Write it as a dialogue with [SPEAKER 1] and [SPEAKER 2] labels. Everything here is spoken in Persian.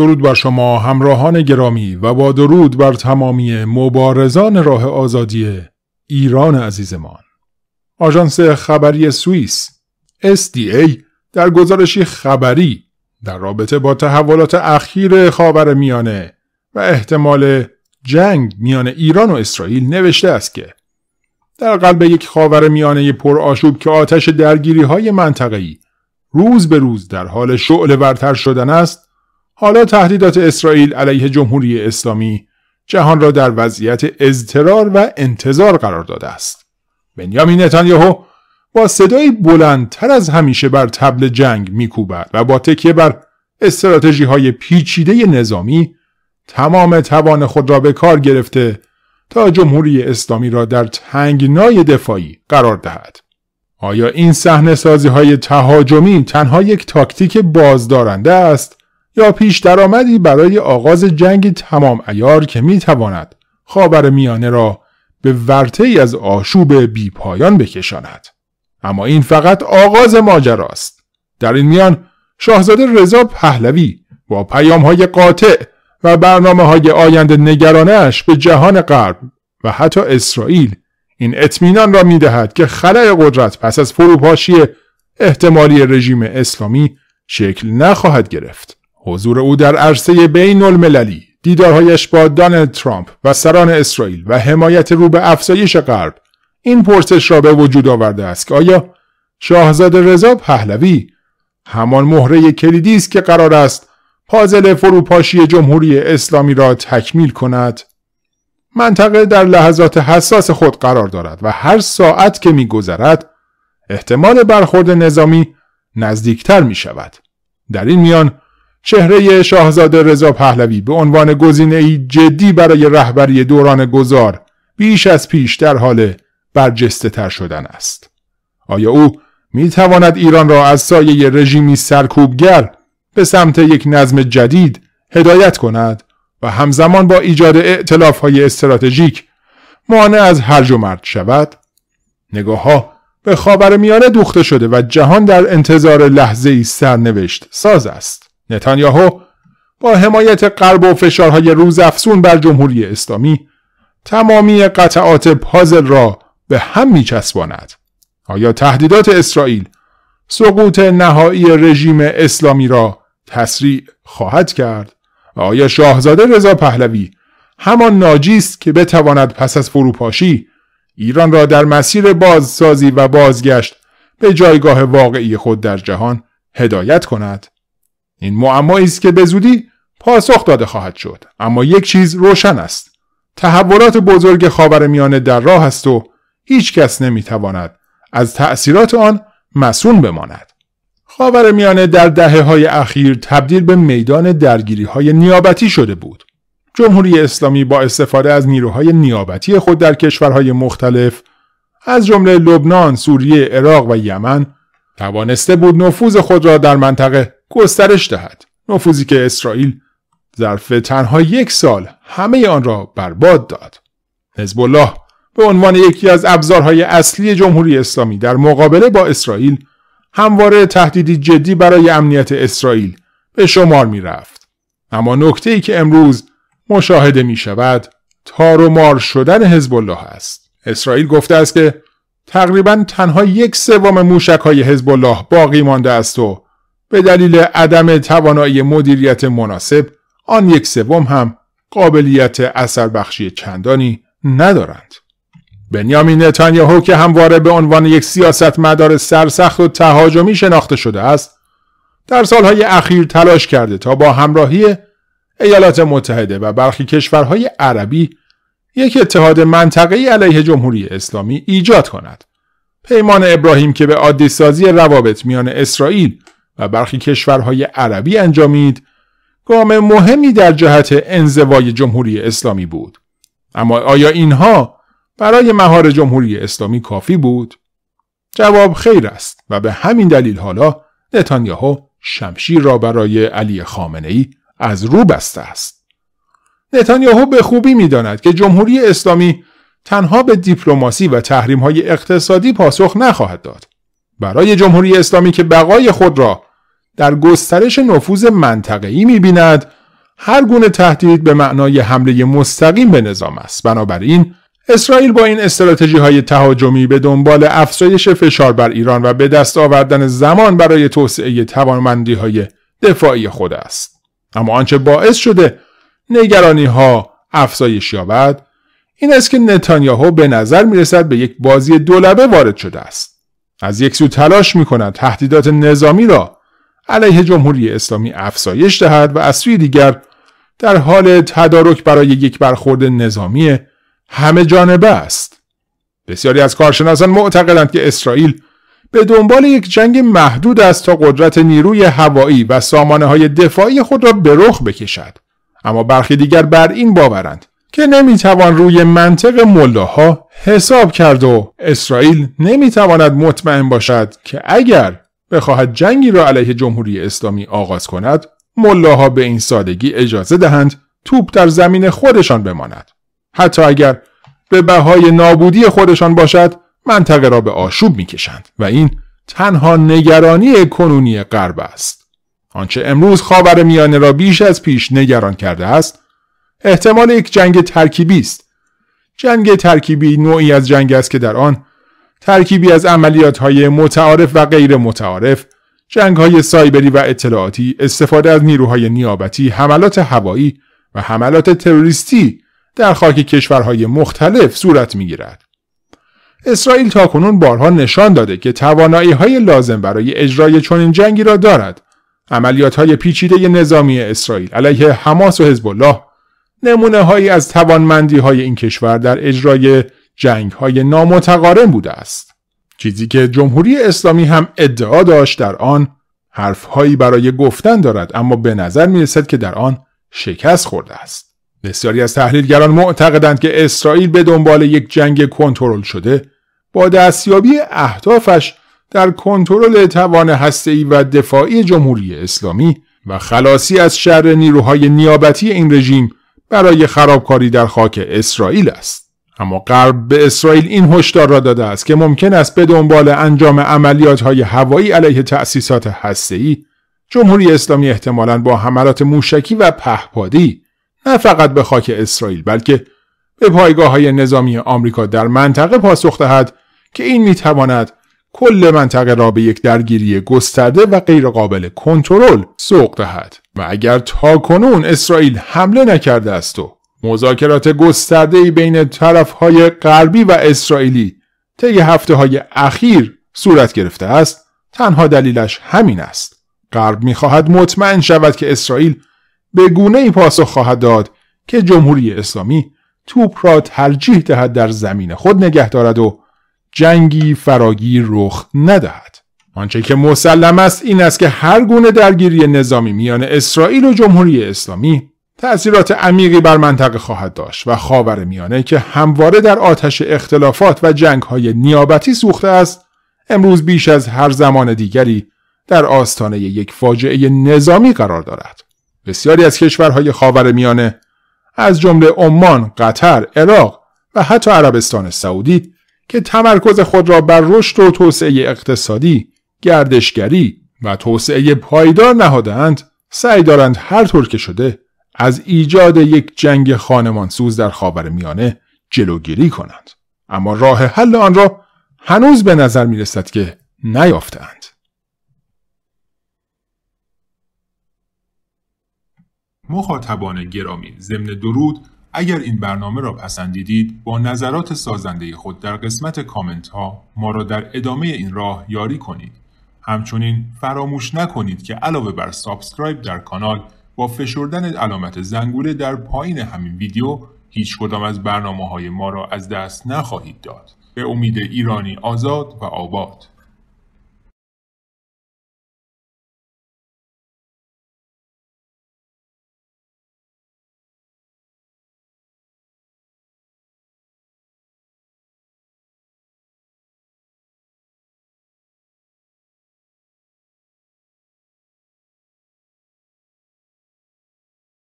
[SPEAKER 1] درود بر شما همراهان گرامی و با درود بر تمامی مبارزان راه آزادی ایران عزیزمان. آژانس خبری سوئیس SDA در گزارشی خبری در رابطه با تحولات اخیر خاور میانه و احتمال جنگ میان ایران و اسرائیل نوشته است که در قلب یک خاور میانه پرآشوب که آتش درگیری های منطقی روز به روز در حال شعله ورتر شدن است حالا تهدیدات اسرائیل علیه جمهوری اسلامی جهان را در وضعیت اضطرار و انتظار قرار داده است. بنیامین نتانیاهو با صدایی بلندتر از همیشه بر تبل جنگ میکوبد و با تکیه بر استراتژی های پیچیده نظامی تمام توان خود را به کار گرفته تا جمهوری اسلامی را در تنگنای دفاعی قرار دهد. آیا این صحنه سازی های تهاجمی تنها یک تاکتیک بازدارنده است یا پیش درآمدی برای آغاز جنگ تمام ایار که می تواند خاور میانه را به ورته ای از آشوب بی پایان بکشاند. اما این فقط آغاز است در این میان شاهزاده رضا پهلوی با پیام های قاطع و برنامه های آینده نگرانش به جهان غرب و حتی اسرائیل این اطمینان را می دهد که خلع قدرت پس از فروپاشی احتمالی رژیم اسلامی شکل نخواهد گرفت. حضور او در عرصه بین المللی دیدارهایش با دانلد ترامپ و سران اسرائیل و حمایت رو به افزایش غرب این پرسش را به وجود آورده است که آیا شاهزاده رضا پهلوی همان مهره کلیدی است که قرار است پازل فروپاشی جمهوری اسلامی را تکمیل کند منطقه در لحظات حساس خود قرار دارد و هر ساعت که میگذرد احتمال برخورد نظامی نزدیکتر می شود در این میان چهره شاهزاده رضا پهلوی به عنوان ای جدی برای رهبری دوران گذار بیش از پیش در حال برجسته تر شدن است. آیا او می تواند ایران را از سایه رژیمی سرکوبگر به سمت یک نظم جدید هدایت کند و همزمان با ایجاد اعتلاف های استراتژیک مانع از هرج و مرد شود؟ نگاه ها به خاور میانه دوخته شده و جهان در انتظار لحظه ای سرنوشت ساز است. نتانیاهو با حمایت غرب و فشارهای افسون بر جمهوری اسلامی تمامی قطعات پازل را به هم می چسباند. آیا تهدیدات اسرائیل سقوط نهایی رژیم اسلامی را تسریع خواهد کرد؟ آیا شاهزاده رضا پهلوی همان ناجیست که بتواند پس از فروپاشی ایران را در مسیر بازسازی و بازگشت به جایگاه واقعی خود در جهان هدایت کند؟ این معمایی است که به پاسخ داده خواهد شد اما یک چیز روشن است تحولات بزرگ خاورمیانه در راه است و هیچ کس نمیتواند از تأثیرات آن مسون بماند خاورمیانه در دهه های اخیر تبدیل به میدان درگیری های نیابتی شده بود جمهوری اسلامی با استفاده از نیروهای نیابتی خود در کشورهای مختلف از جمله لبنان، سوریه، عراق و یمن توانسته بود نفوذ خود را در منطقه گسترش دهد نفوذی که اسرائیل ظرف تنها یک سال همه آن را برباد داد حزب الله به عنوان یکی از ابزارهای اصلی جمهوری اسلامی در مقابله با اسرائیل همواره تهدیدی جدی برای امنیت اسرائیل به شمار می رفت. اما نکته ای که امروز مشاهده می شود تار مار شدن حزب الله است. اسرائیل گفته است که تقریبا تنها یک سوم موشک های حزب الله باقی مانده است و به دلیل عدم توانایی مدیریت مناسب آن یک سوم هم قابلیت اثر بخشی چندانی ندارند. بنیامین نتانیاهو که همواره به عنوان یک سیاستمدار سرسخت و تهاجمی شناخته شده است در سالهای اخیر تلاش کرده تا با همراهی ایالات متحده و برخی کشورهای عربی یک اتحاد منطقه‌ای علیه جمهوری اسلامی ایجاد کند. پیمان ابراهیم که به عادی سازی روابط میان اسرائیل و برخی کشورهای عربی انجامید گام مهمی در جهت انزوای جمهوری اسلامی بود اما آیا اینها برای مهار جمهوری اسلامی کافی بود جواب خیر است و به همین دلیل حالا نتانیاهو شمشیر را برای علی خامنه ای از رو بسته است نتانیاهو به خوبی میداند که جمهوری اسلامی تنها به دیپلماسی و تحریم های اقتصادی پاسخ نخواهد داد برای جمهوری اسلامی که بقای خود را در گسترش نفوذ منطقه‌ای می‌بیند هر گونه تهدید به معنای حمله مستقیم به نظام است بنابراین اسرائیل با این استراتژی های تهاجمی به دنبال افزایش فشار بر ایران و به دست آوردن زمان برای توسعه توانمندی های دفاعی خود است اما آنچه باعث شده نگرانی ها افزایش یابد این است که نتانیاهو به نظر می به یک بازی دولبه وارد شده است از یک سو تلاش می کند تهدیدات نظامی را علیه جمهوری اسلامی افزایش دهد و از سوی دیگر در حال تدارک برای یک برخورد نظامی همه جانبه است بسیاری از کارشناسان معتقدند که اسرائیل به دنبال یک جنگ محدود است تا قدرت نیروی هوایی و سامانه های دفاعی خود را به رخ بکشد اما برخی دیگر بر این باورند که نمیتوان روی منطق ملاها حساب کرد و اسرائیل نمیتواند مطمئن باشد که اگر بخواهد جنگی را علیه جمهوری اسلامی آغاز کند ملاها به این سادگی اجازه دهند توپ در زمین خودشان بماند حتی اگر به بهای نابودی خودشان باشد منطقه را به آشوب میکشند و این تنها نگرانی کنونی غرب است آنچه امروز خاور میانه را بیش از پیش نگران کرده است احتمال یک جنگ ترکیبی است جنگ ترکیبی نوعی از جنگ است که در آن ترکیبی از عملیات های متعارف و غیر متعارف، جنگ های سایبری و اطلاعاتی، استفاده از نیروهای نیابتی، حملات هوایی و حملات تروریستی در خاک کشورهای مختلف صورت می گیرد. اسرائیل تاکنون بارها نشان داده که توانایی های لازم برای اجرای چنین جنگی را دارد. عملیات های پیچیده نظامی اسرائیل علیه حماس و حزب الله نمونه هایی از توانمندی های این کشور در اجرای جنگ های نامتقارن بوده است. چیزی که جمهوری اسلامی هم ادعا داشت در آن حرفهایی برای گفتن دارد اما به نظر می رسد که در آن شکست خورده است. بسیاری از تحلیلگران معتقدند که اسرائیل به دنبال یک جنگ کنترل شده با دستیابی اهدافش در کنترل توان هسته‌ای و دفاعی جمهوری اسلامی و خلاصی از شر نیروهای نیابتی این رژیم برای خرابکاری در خاک اسرائیل است. اما غرب به اسرائیل این هشدار را داده است که ممکن است به دنبال انجام عملیات های هوایی علیه تأسیسات هسته‌ای جمهوری اسلامی احتمالاً با حملات موشکی و پهپادی نه فقط به خاک اسرائیل بلکه به پایگاه های نظامی آمریکا در منطقه پاسخ دهد که این میتواند کل منطقه را به یک درگیری گسترده و غیرقابل کنترل سوق دهد و اگر تا کنون اسرائیل حمله نکرده است و مذاکرات گستردهی بین طرفهای غربی و اسرائیلی طی هفته های اخیر صورت گرفته است تنها دلیلش همین است غرب میخواهد مطمئن شود که اسرائیل به گونه ای پاسخ خواهد داد که جمهوری اسلامی توپ را ترجیح دهد در زمین خود نگه دارد و جنگی فراگیر رخ ندهد آنچه که مسلم است این است که هر گونه درگیری نظامی میان اسرائیل و جمهوری اسلامی تأثیرات عمیقی بر منطقه خواهد داشت و خاور میانه که همواره در آتش اختلافات و جنگ های نیابتی سوخته است امروز بیش از هر زمان دیگری در آستانه یک فاجعه نظامی قرار دارد. بسیاری از کشورهای خاور میانه از جمله عمان، قطر، عراق و حتی عربستان سعودی که تمرکز خود را بر رشد و توسعه اقتصادی، گردشگری و توسعه پایدار نهادند سعی دارند هر طور که شده از ایجاد یک جنگ خانمانسوز در خاور میانه جلوگیری کنند اما راه حل آن را هنوز به نظر می رسد که نیافتند مخاطبان گرامی ضمن درود اگر این برنامه را پسندیدید با نظرات سازنده خود در قسمت کامنت ها ما را در ادامه این راه یاری کنید همچنین فراموش نکنید که علاوه بر سابسکرایب در کانال با فشردن علامت زنگوله در پایین همین ویدیو هیچ کدام از برنامه های ما را از دست نخواهید داد. به امید ایرانی آزاد و آباد